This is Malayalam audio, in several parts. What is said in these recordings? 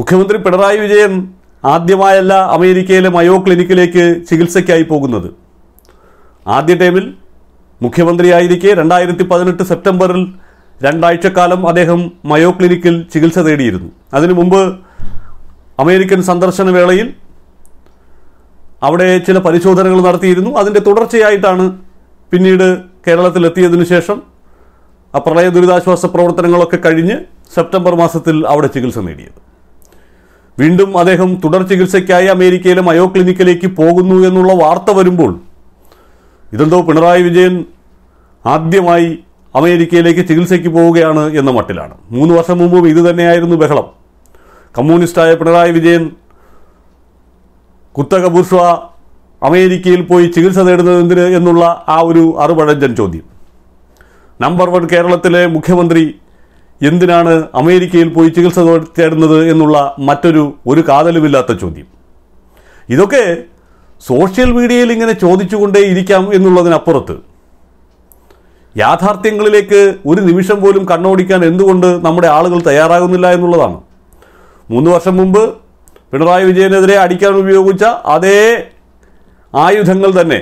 മുഖ്യമന്ത്രി പിണറായി വിജയൻ ആദ്യമായല്ല അമേരിക്കയിലെ മയോ ക്ലിനിക്കിലേക്ക് ചികിത്സയ്ക്കായി പോകുന്നത് ആദ്യ ടൈമിൽ മുഖ്യമന്ത്രിയായിരിക്കെ രണ്ടായിരത്തി പതിനെട്ട് സെപ്റ്റംബറിൽ രണ്ടാഴ്ചക്കാലം അദ്ദേഹം മയോ ക്ലിനിക്കിൽ ചികിത്സ തേടിയിരുന്നു അതിനു മുമ്പ് അമേരിക്കൻ സന്ദർശന വേളയിൽ അവിടെ ചില പരിശോധനകൾ നടത്തിയിരുന്നു അതിൻ്റെ തുടർച്ചയായിട്ടാണ് പിന്നീട് കേരളത്തിലെത്തിയതിനു ശേഷം ആ പ്രളയ ദുരിതാശ്വാസ പ്രവർത്തനങ്ങളൊക്കെ കഴിഞ്ഞ് സെപ്റ്റംബർ മാസത്തിൽ അവിടെ ചികിത്സ നേടിയത് വീണ്ടും അദ്ദേഹം തുടർ ചികിത്സയ്ക്കായി അമേരിക്കയിലെ മയോ ക്ലിനിക്കിലേക്ക് പോകുന്നു എന്നുള്ള വാർത്ത വരുമ്പോൾ ഇതെന്തോ പിണറായി വിജയൻ ആദ്യമായി അമേരിക്കയിലേക്ക് ചികിത്സയ്ക്ക് പോവുകയാണ് എന്ന മട്ടിലാണ് മൂന്ന് വർഷം മുമ്പും ഇത് തന്നെയായിരുന്നു ബഹളം കമ്മ്യൂണിസ്റ്റായ പിണറായി വിജയൻ കുത്തക ബുർഷ്വ അമേരിക്കയിൽ പോയി ചികിത്സ എന്തിന് എന്നുള്ള ആ ഒരു അറുപഴഞ്ചൻ ചോദ്യം നമ്പർ വൺ കേരളത്തിലെ മുഖ്യമന്ത്രി എന്തിനാണ് അമേരിക്കയിൽ പോയി ചികിത്സ തേടുന്നത് എന്നുള്ള മറ്റൊരു ഒരു കാതലുമില്ലാത്ത ചോദ്യം ഇതൊക്കെ സോഷ്യൽ മീഡിയയിൽ ഇങ്ങനെ ചോദിച്ചുകൊണ്ടേ ഇരിക്കാം എന്നുള്ളതിനപ്പുറത്ത് യാഥാർത്ഥ്യങ്ങളിലേക്ക് ഒരു നിമിഷം പോലും കണ്ണോടിക്കാൻ എന്തുകൊണ്ട് നമ്മുടെ ആളുകൾ തയ്യാറാകുന്നില്ല എന്നുള്ളതാണ് മൂന്ന് വർഷം മുമ്പ് പിണറായി വിജയനെതിരെ അടിക്കാൻ ഉപയോഗിച്ച അതേ ആയുധങ്ങൾ തന്നെ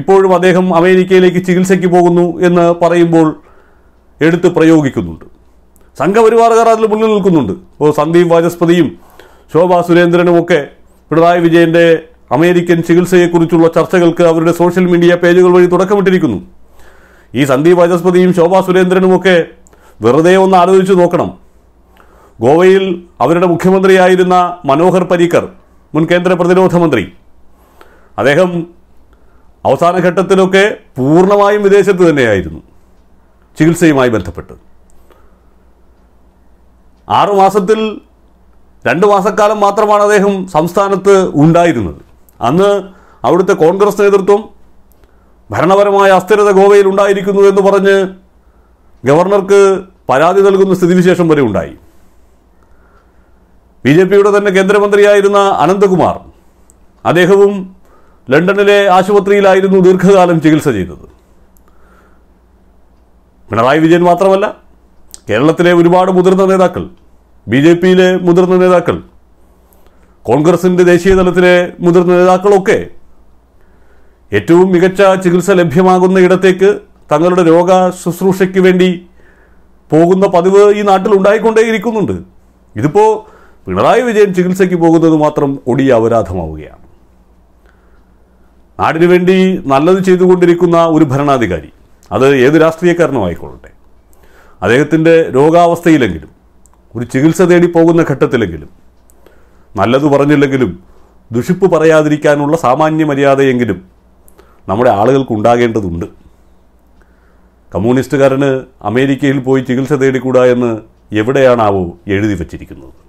ഇപ്പോഴും അദ്ദേഹം അമേരിക്കയിലേക്ക് ചികിത്സയ്ക്ക് പോകുന്നു എന്ന് പറയുമ്പോൾ എടുത്ത് പ്രയോഗിക്കുന്നുണ്ട് സംഘപരിവാറുകാർ അതിൽ മുന്നിൽ നിൽക്കുന്നുണ്ട് ഇപ്പോൾ സന്ദീപ് വാചസ്പതിയും ശോഭാ സുരേന്ദ്രനും ഒക്കെ പിണറായി വിജയന്റെ അമേരിക്കൻ ചികിത്സയെക്കുറിച്ചുള്ള ചർച്ചകൾക്ക് അവരുടെ സോഷ്യൽ മീഡിയ പേജുകൾ വഴി തുടക്കമിട്ടിരിക്കുന്നു ഈ സന്ദീപ് വാചസ്പതിയും ശോഭാ സുരേന്ദ്രനും ഒക്കെ വെറുതെ ഒന്ന് ആലോചിച്ച് നോക്കണം ഗോവയിൽ അവരുടെ മുഖ്യമന്ത്രിയായിരുന്ന മനോഹർ പരീക്കർ മുൻ കേന്ദ്ര പ്രതിരോധ മന്ത്രി അദ്ദേഹം അവസാന ഘട്ടത്തിലൊക്കെ പൂർണ്ണമായും വിദേശത്ത് തന്നെയായിരുന്നു ചികിത്സയുമായി ബന്ധപ്പെട്ട് ആറുമാസത്തിൽ രണ്ട് മാസക്കാലം മാത്രമാണ് അദ്ദേഹം സംസ്ഥാനത്ത് ഉണ്ടായിരുന്നത് അന്ന് അവിടുത്തെ കോൺഗ്രസ് നേതൃത്വം ഭരണപരമായ അസ്ഥിരത ഗോവയിൽ ഉണ്ടായിരിക്കുന്നു എന്ന് പറഞ്ഞ് ഗവർണർക്ക് പരാതി നൽകുന്ന സ്ഥിതിവിശേഷം വരെ ഉണ്ടായി ബി ജെ പിയുടെ തന്നെ കേന്ദ്രമന്ത്രിയായിരുന്ന അനന്തകുമാർ അദ്ദേഹവും ലണ്ടനിലെ ആശുപത്രിയിലായിരുന്നു ദീർഘകാലം ചികിത്സ ചെയ്തത് പിണറായി വിജയൻ മാത്രമല്ല കേരളത്തിലെ ഒരുപാട് മുതിർന്ന നേതാക്കൾ ബി ജെ പിയിലെ മുതിർന്ന നേതാക്കൾ കോൺഗ്രസിൻ്റെ ദേശീയ തലത്തിലെ മുതിർന്ന നേതാക്കളൊക്കെ ഏറ്റവും മികച്ച ചികിത്സ ലഭ്യമാകുന്ന ഇടത്തേക്ക് തങ്ങളുടെ രോഗ ശുശ്രൂഷയ്ക്ക് വേണ്ടി പോകുന്ന പതിവ് ഈ നാട്ടിൽ ഉണ്ടായിക്കൊണ്ടേയിരിക്കുന്നുണ്ട് ഇതിപ്പോൾ പിണറായി വിജയൻ ചികിത്സയ്ക്ക് പോകുന്നത് മാത്രം ഒടിയ അപരാധമാവുകയാണ് നാടിനു വേണ്ടി നല്ലത് ചെയ്തുകൊണ്ടിരിക്കുന്ന ഒരു ഭരണാധികാരി അത് ഏത് രാഷ്ട്രീയക്കാരനും ആയിക്കൊള്ളട്ടെ അദ്ദേഹത്തിൻ്റെ രോഗാവസ്ഥയിലെങ്കിലും ഒരു ചികിത്സ തേടി പോകുന്ന ഘട്ടത്തിലെങ്കിലും നല്ലത് പറഞ്ഞില്ലെങ്കിലും ദുഷിപ്പ് പറയാതിരിക്കാനുള്ള സാമാന്യ മര്യാദയെങ്കിലും നമ്മുടെ ആളുകൾക്ക് ഉണ്ടാകേണ്ടതുണ്ട് കമ്മ്യൂണിസ്റ്റുകാരന് അമേരിക്കയിൽ പോയി ചികിത്സ തേടിക്കൂടാ എന്ന് എവിടെയാണാവോ എഴുതി വച്ചിരിക്കുന്നത്